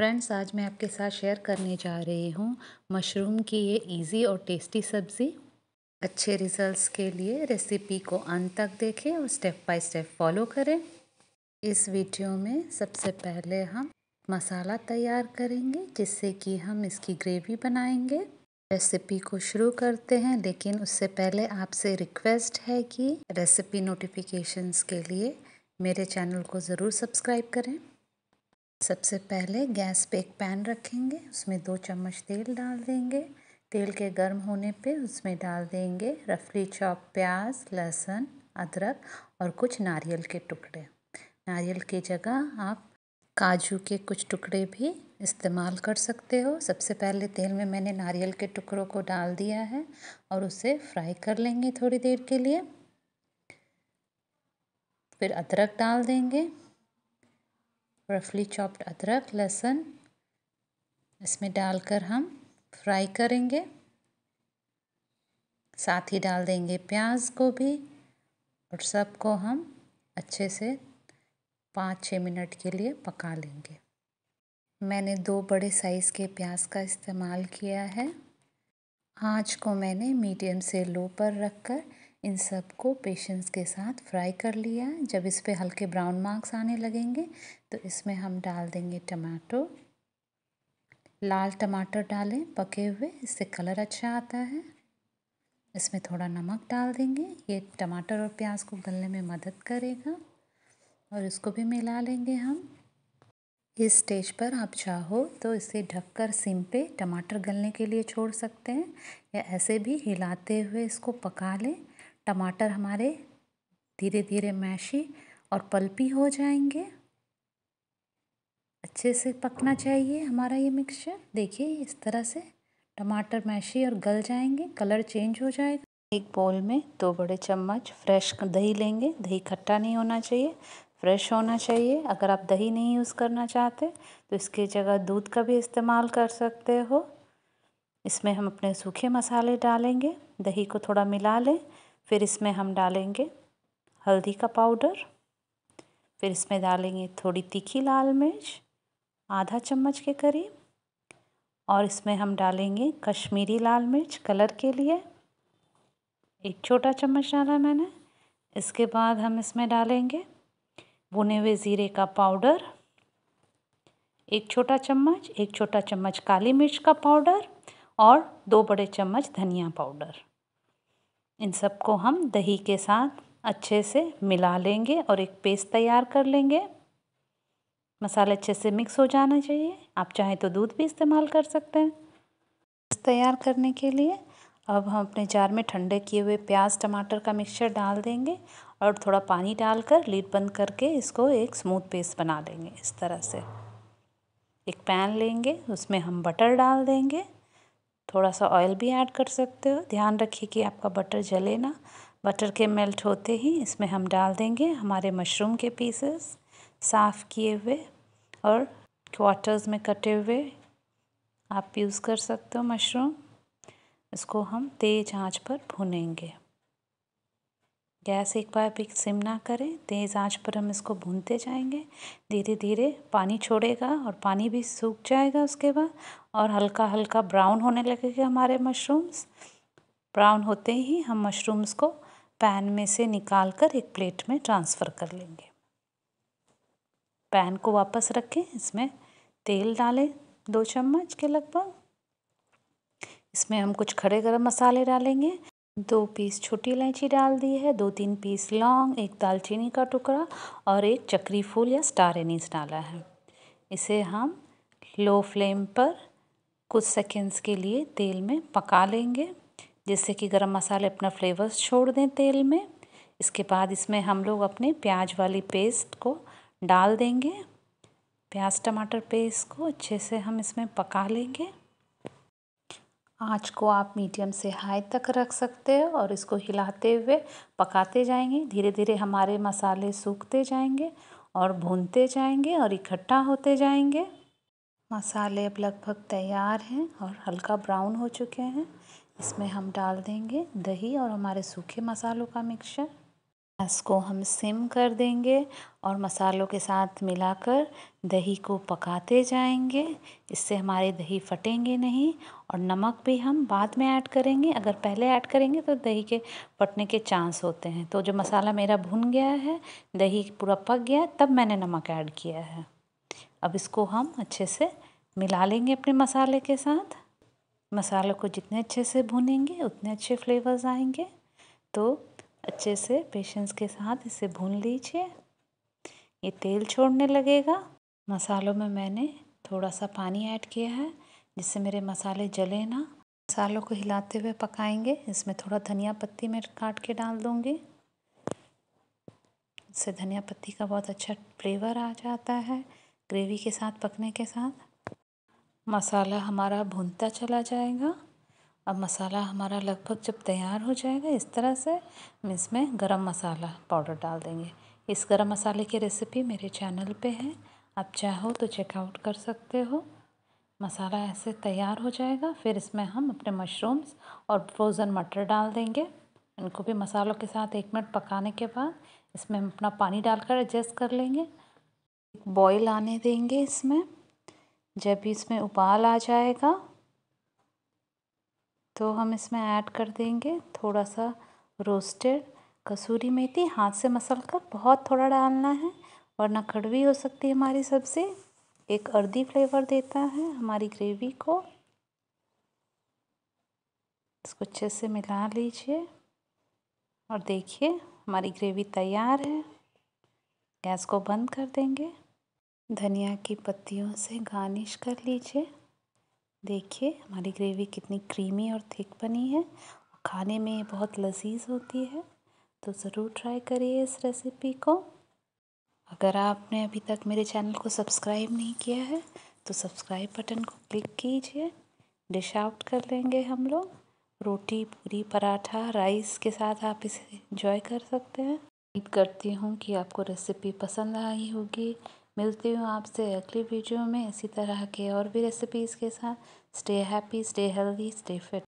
friends आज मैं आपके साथ शेयर करने जा रही हूँ मशरूम की ये इजी और टेस्टी सब्ज़ी अच्छे रिजल्ट्स के लिए रेसिपी को अंत तक देखें और स्टेप बाय स्टेप फॉलो करें इस वीडियो में सबसे पहले हम मसाला तैयार करेंगे जिससे कि हम इसकी ग्रेवी बनाएंगे रेसिपी को शुरू करते हैं लेकिन उससे पहले आपसे रिक्वेस्ट है कि रेसिपी नोटिफिकेशंस के लिए मेरे चैनल को ज़रूर सब्सक्राइब करें सबसे पहले गैस पे एक पैन रखेंगे उसमें दो चम्मच तेल डाल देंगे तेल के गर्म होने पे उसमें डाल देंगे रफली चॉप प्याज लहसुन अदरक और कुछ नारियल के टुकड़े नारियल की जगह आप काजू के कुछ टुकड़े भी इस्तेमाल कर सकते हो सबसे पहले तेल में मैंने नारियल के टुकड़ों को डाल दिया है और उसे फ्राई कर लेंगे थोड़ी देर के लिए फिर अदरक डाल देंगे रफली चॉप्ड अदरक लहसुन इसमें डालकर हम फ्राई करेंगे साथ ही डाल देंगे प्याज को भी और सबको हम अच्छे से पाँच छः मिनट के लिए पका लेंगे मैंने दो बड़े साइज़ के प्याज का इस्तेमाल किया है आँच को मैंने मीडियम से लो पर रखकर इन सब को पेशेंस के साथ फ्राई कर लिया जब इस पर हल्के ब्राउन मार्क्स आने लगेंगे तो इसमें हम डाल देंगे टमाटो लाल टमाटर डालें पके हुए इससे कलर अच्छा आता है इसमें थोड़ा नमक डाल देंगे ये टमाटर और प्याज को गलने में मदद करेगा और इसको भी मिला लेंगे हम इस स्टेज पर आप चाहो तो इसे ढककर सिम पे टमाटर गलने के लिए छोड़ सकते हैं या ऐसे भी हिलाते हुए इसको पका लें टमाटर हमारे धीरे धीरे मैशी और पल्पी हो जाएंगे अच्छे से पकना चाहिए हमारा ये मिक्सचर देखिए इस तरह से टमाटर मैशी और गल जाएंगे कलर चेंज हो जाएगा एक बोल में दो बड़े चम्मच फ्रेश दही लेंगे दही खट्टा नहीं होना चाहिए फ्रेश होना चाहिए अगर आप दही नहीं यूज़ करना चाहते तो इसकी जगह दूध का भी इस्तेमाल कर सकते हो इसमें हम अपने सूखे मसाले डालेंगे दही को थोड़ा मिला लें फिर इसमें हम डालेंगे हल्दी का पाउडर फिर इसमें डालेंगे थोड़ी तीखी लाल मिर्च आधा चम्मच के करीब और इसमें हम डालेंगे कश्मीरी लाल मिर्च कलर के लिए एक छोटा चम्मच डाला मैंने इसके बाद हम इसमें डालेंगे बुने हुए ज़ीरे का पाउडर एक छोटा चम्मच एक छोटा चम्मच काली मिर्च का पाउडर और दो बड़े चम्मच धनिया पाउडर इन सबको हम दही के साथ अच्छे से मिला लेंगे और एक पेस्ट तैयार कर लेंगे मसाले अच्छे से मिक्स हो जाना चाहिए आप चाहें तो दूध भी इस्तेमाल कर सकते हैं तैयार करने के लिए अब हम अपने जार में ठंडे किए हुए प्याज टमाटर का मिक्सचर डाल देंगे और थोड़ा पानी डालकर लीड बंद करके इसको एक स्मूथ पेस्ट बना लेंगे इस तरह से एक पैन लेंगे उसमें हम बटर डाल देंगे थोड़ा सा ऑयल भी ऐड कर सकते हो ध्यान रखिए कि आपका बटर जले ना बटर के मेल्ट होते ही इसमें हम डाल देंगे हमारे मशरूम के पीसेस साफ़ किए हुए और क्वार्टर्स में कटे हुए आप यूज़ कर सकते हो मशरूम इसको हम तेज़ आंच पर भुनेंगे गैस एक बार भी सिम ना करें तेज़ आंच पर हम इसको भूनते जाएंगे धीरे धीरे पानी छोड़ेगा और पानी भी सूख जाएगा उसके बाद और हल्का हल्का ब्राउन होने लगेगा हमारे मशरूम्स ब्राउन होते ही हम मशरूम्स को पैन में से निकाल कर एक प्लेट में ट्रांसफ़र कर लेंगे पैन को वापस रखें इसमें तेल डालें दो चम्मच के लगभग इसमें हम कुछ खड़े गरम मसाले डालेंगे दो पीस छोटी इलायची डाल दी है दो तीन पीस लौंग एक दालचीनी का टुकड़ा और एक चक्री फूल या स्टार एनीस डाला है इसे हम लो फ्लेम पर कुछ सेकेंड्स के लिए तेल में पका लेंगे जिससे कि गरम मसाले अपना फ्लेवर्स छोड़ दें तेल में इसके बाद इसमें हम लोग अपने प्याज वाली पेस्ट को डाल देंगे प्याज टमाटर पेस्ट को अच्छे से हम इसमें पका लेंगे आँच को आप मीडियम से हाई तक रख सकते हो और इसको हिलाते हुए पकाते जाएंगे धीरे धीरे हमारे मसाले सूखते जाएंगे और भूनते जाएंगे और इकट्ठा होते जाएंगे मसाले अब लगभग तैयार हैं और हल्का ब्राउन हो चुके हैं इसमें हम डाल देंगे दही और हमारे सूखे मसालों का मिक्सचर इसको हम सिम कर देंगे और मसालों के साथ मिलाकर दही को पकाते जाएंगे इससे हमारे दही फटेंगे नहीं और नमक भी हम बाद में ऐड करेंगे अगर पहले ऐड करेंगे तो दही के फटने के चांस होते हैं तो जो मसाला मेरा भुन गया है दही पूरा पक गया तब मैंने नमक ऐड किया है अब इसको हम अच्छे से मिला लेंगे अपने मसाले के साथ मसालों को जितने अच्छे से भुनेंगे उतने अच्छे फ्लेवर्स आएंगे तो अच्छे से पेशेंस के साथ इसे भून लीजिए ये तेल छोड़ने लगेगा मसालों में मैंने थोड़ा सा पानी ऐड किया है जिससे मेरे मसाले जले ना मसालों को हिलाते हुए पकाएंगे इसमें थोड़ा धनिया पत्ती मैं काट के डाल दूँगी इससे धनिया पत्ती का बहुत अच्छा फ्लेवर आ जाता है ग्रेवी के साथ पकने के साथ मसाला हमारा भुनता चला जाएगा अब मसाला हमारा लगभग जब तैयार हो जाएगा इस तरह से हम इसमें गरम मसाला पाउडर डाल देंगे इस गरम मसाले की रेसिपी मेरे चैनल पे है आप चाहो तो चेकआउट कर सकते हो मसाला ऐसे तैयार हो जाएगा फिर इसमें हम अपने मशरूम्स और फ्रोज़न मटर डाल देंगे इनको भी मसालों के साथ एक मिनट पकाने के बाद इसमें हम अपना पानी डालकर एडजस्ट कर लेंगे बॉईल आने देंगे इसमें जब इसमें उबाल आ जाएगा तो हम इसमें ऐड कर देंगे थोड़ा सा रोस्टेड कसूरी मेथी हाथ से मसल कर बहुत थोड़ा डालना है वरना कड़वी हो सकती है हमारी सब्ज़ी एक अर्दी फ्लेवर देता है हमारी ग्रेवी को इसको अच्छे से मिला लीजिए और देखिए हमारी ग्रेवी तैयार है गैस को बंद कर देंगे धनिया की पत्तियों से गार्निश कर लीजिए देखिए हमारी ग्रेवी कितनी क्रीमी और थिक बनी है खाने में बहुत लजीज होती है तो ज़रूर ट्राई करिए इस रेसिपी को अगर आपने अभी तक मेरे चैनल को सब्सक्राइब नहीं किया है तो सब्सक्राइब बटन को क्लिक कीजिए डिश आउट कर लेंगे हम लोग रोटी पूरी पराठा राइस के साथ आप इसे इंजॉय कर सकते हैं उम्मीद करती हूँ कि आपको रेसिपी पसंद आई होगी मिलती हूँ आपसे अगली वीडियो में इसी तरह के और भी रेसिपीज़ के साथ stay happy stay healthy stay fit